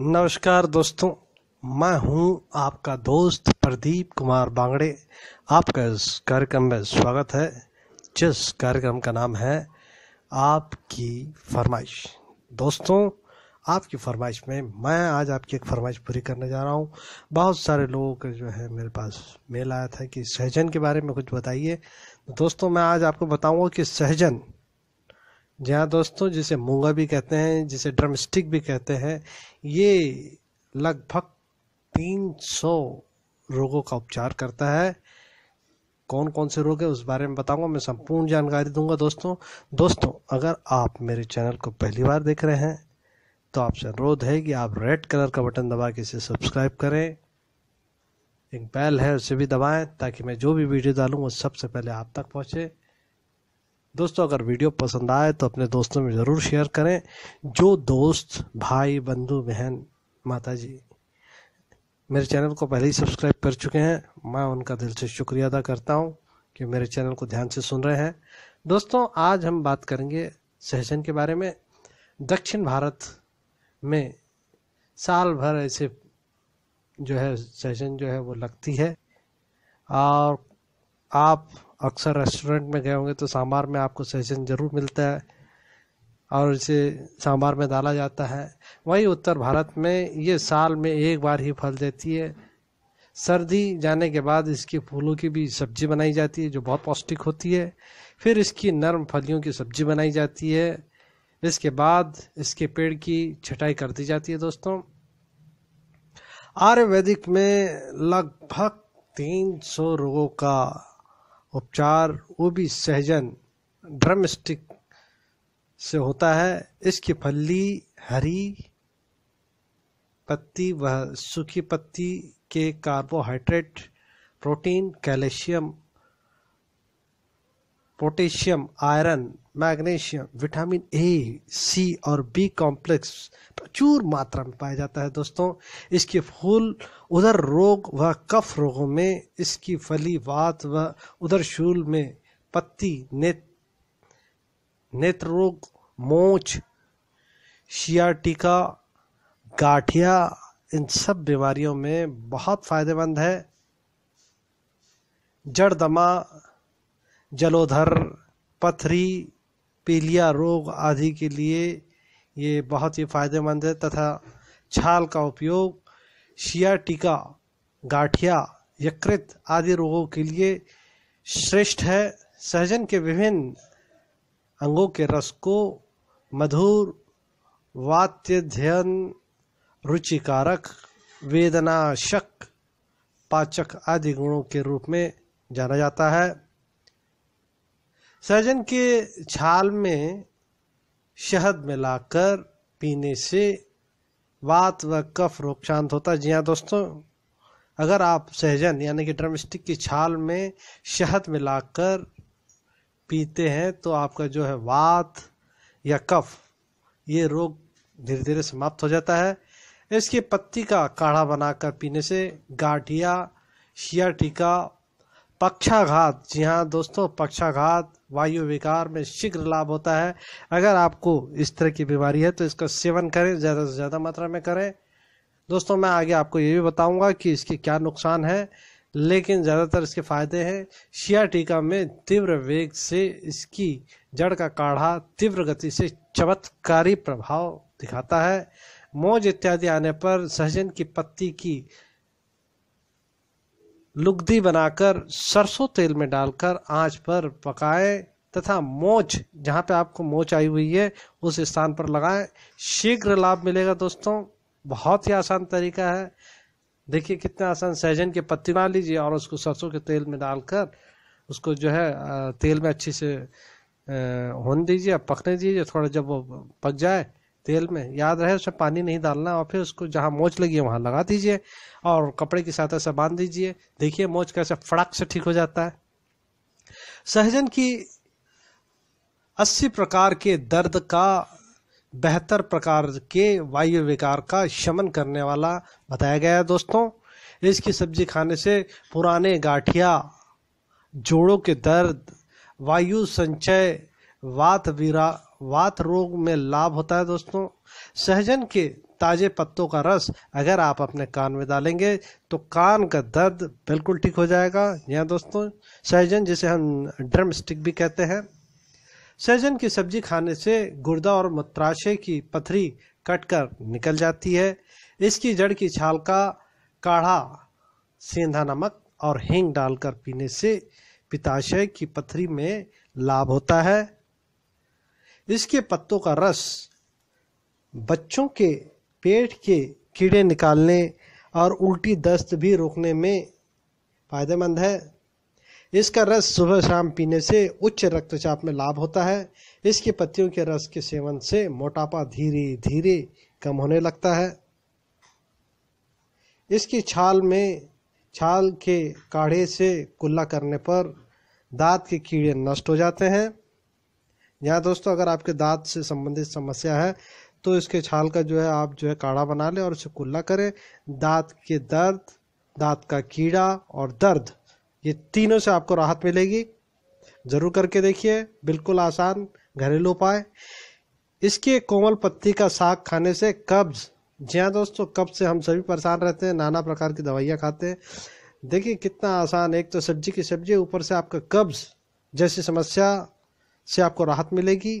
नमस्कार दोस्तों मैं हूं आपका दोस्त प्रदीप कुमार बांगड़े आपका इस कार्यक्रम में स्वागत है जिस कार्यक्रम का नाम है आपकी फरमाइश दोस्तों आपकी फरमाइश में मैं आज आपकी एक फरमाइश पूरी करने जा रहा हूँ बहुत सारे लोग जो है मेरे पास मेल आया था कि सहजन के बारे में कुछ बताइए दोस्तों मैं आज आपको बताऊँगा कि सहजन जी हाँ दोस्तों जिसे मूंगा भी कहते हैं जिसे ड्रम स्टिक भी कहते हैं ये लगभग 300 रोगों का उपचार करता है कौन कौन से रोग है उस बारे में बताऊंगा मैं संपूर्ण जानकारी दूंगा दोस्तों दोस्तों अगर आप मेरे चैनल को पहली बार देख रहे हैं तो आपसे अनुरोध है कि आप रेड कलर का बटन दबा के इसे सब्सक्राइब करें एक बैल है उसे भी दबाएं ताकि मैं जो भी वीडियो डालूँ वो सबसे पहले आप तक पहुँचे दोस्तों अगर वीडियो पसंद आए तो अपने दोस्तों में ज़रूर शेयर करें जो दोस्त भाई बंधु बहन माता जी मेरे चैनल को पहले ही सब्सक्राइब कर चुके हैं मैं उनका दिल से शुक्रिया अदा करता हूँ कि मेरे चैनल को ध्यान से सुन रहे हैं दोस्तों आज हम बात करेंगे सहजन के बारे में दक्षिण भारत में साल भर ऐसे जो है सहजन जो है वो लगती है और आप अक्सर रेस्टोरेंट में गए होंगे तो सांभार में आपको सहजन ज़रूर मिलता है और इसे सांभार में डाला जाता है वहीं उत्तर भारत में ये साल में एक बार ही फल देती है सर्दी जाने के बाद इसके फूलों की भी सब्जी बनाई जाती है जो बहुत पौष्टिक होती है फिर इसकी नरम फलियों की सब्जी बनाई जाती है इसके बाद इसके पेड़ की छटाई कर दी जाती है दोस्तों आयुर्वेदिक में लगभग तीन सौ रोगों का उपचार वो भी सहजन ड्रम स्टिक से होता है इसकी फली हरी पत्ती व सूखी पत्ती के carbohydrate protein calcium potassium iron magnesium vitamin A C और बी कॉम्प्लेक्स प्रचुर मात्रा में पाया जाता है दोस्तों इसके फूल उधर रोग व कफ रोगों में इसकी फली वात व उधर शूल में पत्ती नेत नेत्र रोग मोच शियाटिका गाठिया इन सब बीमारियों में बहुत फायदेमंद है जड़ दमा जलोधर पथरी पीलिया रोग आदि के लिए ये बहुत ही फायदेमंद है तथा छाल का उपयोग टीका गाठिया यकृत आदि रोगों के लिए श्रेष्ठ है सहजन के विभिन्न अंगों के रस को मधुर वात्यध्ययन रुचिकारक वेदनाशक पाचक आदि गुणों के रूप में जाना जाता है सहजन के छाल में शहद मिलाकर पीने से वात व कफ रोग शांत होता है जी हाँ दोस्तों अगर आप सहजन यानी कि ड्रम स्टिक की छाल में शहद मिलाकर पीते हैं तो आपका जो है वात या कफ ये रोग धीरे धीरे समाप्त हो जाता है इसके पत्ती का काढ़ा बनाकर पीने से गाठिया शिया टीका पक्षाघात जी हाँ दोस्तों पक्षाघात वायु विकार में शीघ्र लाभ होता है अगर आपको इस तरह की बीमारी है तो इसका सेवन करें ज़्यादा से ज़्यादा मात्रा में करें दोस्तों मैं आगे आपको ये भी बताऊंगा कि इसके क्या नुकसान है लेकिन ज़्यादातर इसके फायदे हैं शिया टीका में तीव्र वेग से इसकी जड़ का काढ़ा तीव्र गति से चमत्कारी प्रभाव दिखाता है मोज इत्यादि आने पर सहजन की पत्ती की लुगदी बनाकर सरसों तेल में डालकर आंच पर पकाएं तथा मोच जहाँ पे आपको मोच आई हुई है उस स्थान पर लगाएं शीघ्र लाभ मिलेगा दोस्तों बहुत ही आसान तरीका है देखिए कितना आसान सहजन की पत्ती मान लीजिए और उसको सरसों के तेल में डालकर उसको जो है तेल में अच्छे से होने दीजिए पकने दीजिए थोड़ा जब वो पक जाए तेल में याद रहे उसमें पानी नहीं डालना और फिर उसको जहाँ मोच लगी है वहाँ लगा दीजिए और कपड़े की सहायता से बांध दीजिए देखिए मोच कैसे फड़क से ठीक हो जाता है सहजन की अस्सी प्रकार के दर्द का बेहतर प्रकार के वायु विकार का शमन करने वाला बताया गया है दोस्तों इसकी सब्जी खाने से पुराने गाठिया जोड़ों के दर्द वायु संचय वात विरा वात रोग में लाभ होता है दोस्तों सहजन के ताजे पत्तों का रस अगर आप अपने कान में डालेंगे तो कान का दर्द बिल्कुल ठीक हो जाएगा यह दोस्तों सहजन जिसे हम ड्रम स्टिक भी कहते हैं सहजन की सब्जी खाने से गुर्दा और मूत्राशय की पथरी कट कर निकल जाती है इसकी जड़ की छाल का काढ़ा सेंधा नमक और हींग डालकर पीने से पिताशय की पथरी में लाभ होता है इसके पत्तों का रस बच्चों के पेट के कीड़े निकालने और उल्टी दस्त भी रोकने में फायदेमंद है इसका रस सुबह शाम पीने से उच्च रक्तचाप में लाभ होता है इसके पत्तियों के रस के सेवन से मोटापा धीरे धीरे कम होने लगता है इसकी छाल में छाल के काढ़े से कुल्ला करने पर दांत के कीड़े नष्ट हो जाते हैं यहाँ दोस्तों अगर आपके दांत से संबंधित समस्या है तो इसके छाल का जो है आप जो है काढ़ा बना लें और उसे कुल्ला करें दांत के दर्द दांत का कीड़ा और दर्द ये तीनों से आपको राहत मिलेगी ज़रूर करके देखिए बिल्कुल आसान घरेलू उपाय इसके कोमल पत्ती का साग खाने से कब्ज़ जी हाँ दोस्तों कब्ज़ से हम सभी परेशान रहते हैं नाना प्रकार की दवाइयाँ खाते हैं देखिए कितना आसान एक तो सब्जी की सब्जी ऊपर से आपका कब्ज़ जैसी समस्या से आपको राहत मिलेगी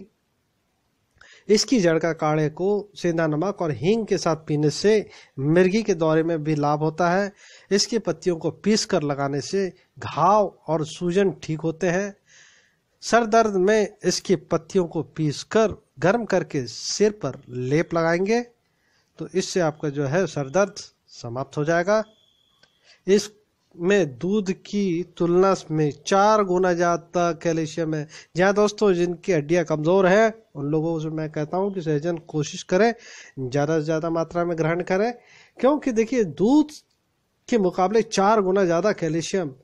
इसकी जड़ का काढ़े को सेंधा नमक और हींग के साथ पीने से मिर्गी के दौरे में भी लाभ होता है इसकी पत्तियों को पीस कर लगाने से घाव और सूजन ठीक होते हैं सर दर्द में इसकी पत्तियों को पीस कर गर्म करके सिर पर लेप लगाएंगे तो इससे आपका जो है सर दर्द समाप्त हो जाएगा इस में दूध की तुलना में चार गुना ज़्यादा कैल्शियम है जहाँ दोस्तों जिनकी हड्डियाँ कमज़ोर है उन लोगों से मैं कहता हूँ कि सहजन कोशिश करें ज़्यादा से ज़्यादा मात्रा में ग्रहण करें क्योंकि देखिए दूध के मुकाबले चार गुना ज़्यादा कैल्शियम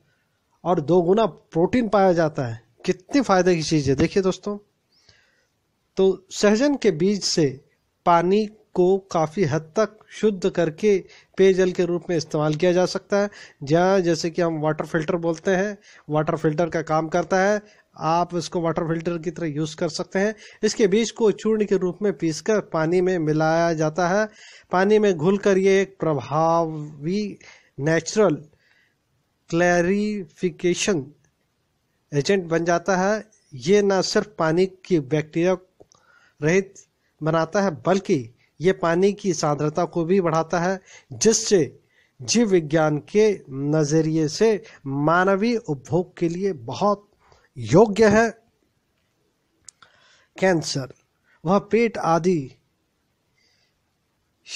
और दो गुना प्रोटीन पाया जाता है कितनी फ़ायदे की चीज़ है देखिए दोस्तों तो सहजन के बीज से पानी को काफ़ी हद तक शुद्ध करके पेयजल के रूप में इस्तेमाल किया जा सकता है जहाँ जैसे कि हम वाटर फिल्टर बोलते हैं वाटर फिल्टर का काम करता है आप इसको वाटर फिल्टर की तरह यूज़ कर सकते हैं इसके बीज को चूर्ण के रूप में पीसकर पानी में मिलाया जाता है पानी में घुल कर ये एक प्रभावी नेचुरल क्लैरिफिकेशन एजेंट बन जाता है ये ना सिर्फ पानी की बैक्टीरिया रहित बनाता है बल्कि ये पानी की सांद्रता को भी बढ़ाता है जिससे जीव विज्ञान के नज़रिए से मानवीय उपभोग के लिए बहुत योग्य है कैंसर वह पेट आदि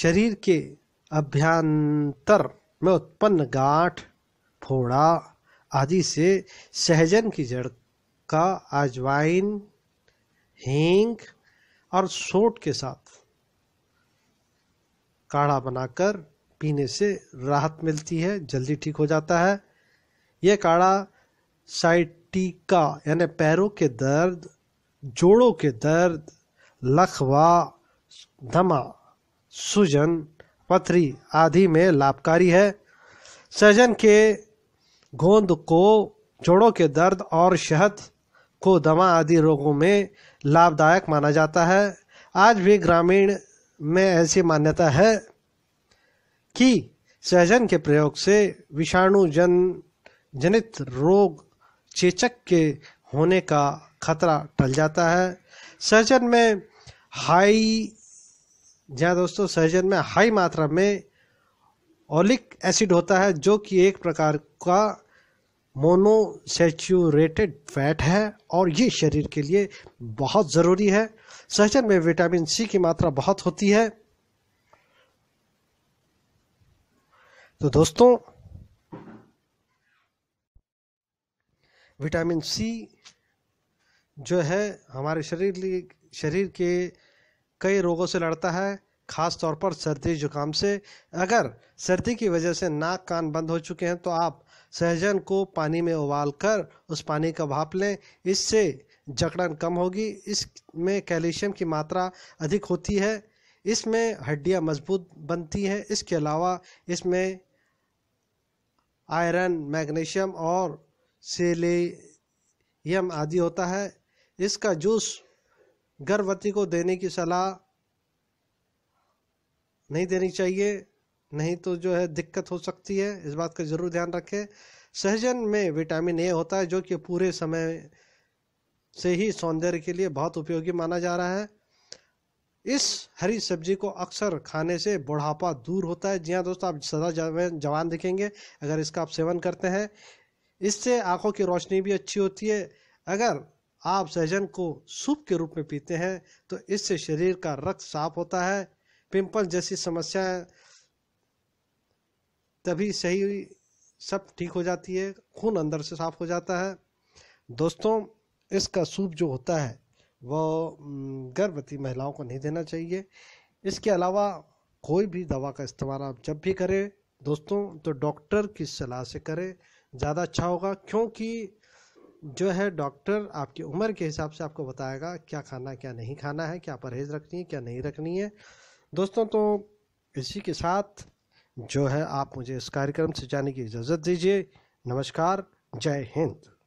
शरीर के अभ्यंतर में उत्पन्न गांठ फोड़ा आदि से सहजन की जड़ का अजवाइन हींग और सोट के साथ काढ़ा बनाकर पीने से राहत मिलती है जल्दी ठीक हो जाता है यह काढ़ा साइटिका यानी पैरों के दर्द जोड़ों के दर्द लखवा धमा सूजन पथरी आदि में लाभकारी है सहजन के गोंद को जोड़ों के दर्द और शहद को दमा आदि रोगों में लाभदायक माना जाता है आज भी ग्रामीण में ऐसी मान्यता है कि सहजन के प्रयोग से विषाणु जन जनित रोग चेचक के होने का खतरा टल जाता है सहजन में हाई जहाँ दोस्तों सहजन में हाई मात्रा में ओलिक एसिड होता है जो कि एक प्रकार का मोनोसेचुरेटेड फैट है और ये शरीर के लिए बहुत ज़रूरी है सहजन में विटामिन सी की मात्रा बहुत होती है तो दोस्तों विटामिन सी जो है हमारे शरीर लिए शरीर के कई रोगों से लड़ता है खास तौर पर सर्दी जुकाम से अगर सर्दी की वजह से नाक कान बंद हो चुके हैं तो आप सहजन को पानी में उबाल कर उस पानी का भाप लें इससे जकड़न कम होगी इसमें कैल्शियम की मात्रा अधिक होती है इसमें हड्डियां मजबूत बनती हैं इसके अलावा इसमें आयरन मैग्नीशियम और सेलेम आदि होता है इसका जूस गर्भवती को देने की सलाह नहीं देनी चाहिए नहीं तो जो है दिक्कत हो सकती है इस बात का ज़रूर ध्यान रखें सहजन में विटामिन ए होता है जो कि पूरे समय से ही सौंदर्य के लिए बहुत उपयोगी माना जा रहा है इस हरी सब्जी को अक्सर खाने से बुढ़ापा दूर होता है जी हाँ दोस्तों आप सदा जवान दिखेंगे अगर इसका आप सेवन करते हैं इससे आंखों की रोशनी भी अच्छी होती है अगर आप सहजन को सूप के रूप में पीते हैं तो इससे शरीर का रक्त साफ होता है पिंपल जैसी समस्याएं तभी सही सब ठीक हो जाती है खून अंदर से साफ हो जाता है दोस्तों इसका सूप जो होता है वह गर्भवती महिलाओं को नहीं देना चाहिए इसके अलावा कोई भी दवा का इस्तेमाल आप जब भी करें दोस्तों तो डॉक्टर की सलाह से करें ज़्यादा अच्छा होगा क्योंकि जो है डॉक्टर आपकी उम्र के हिसाब से आपको बताएगा क्या खाना क्या नहीं खाना है क्या परहेज़ रखनी है क्या नहीं रखनी है दोस्तों तो इसी के साथ जो है आप मुझे इस कार्यक्रम से जाने की इजाज़त दीजिए नमस्कार जय हिंद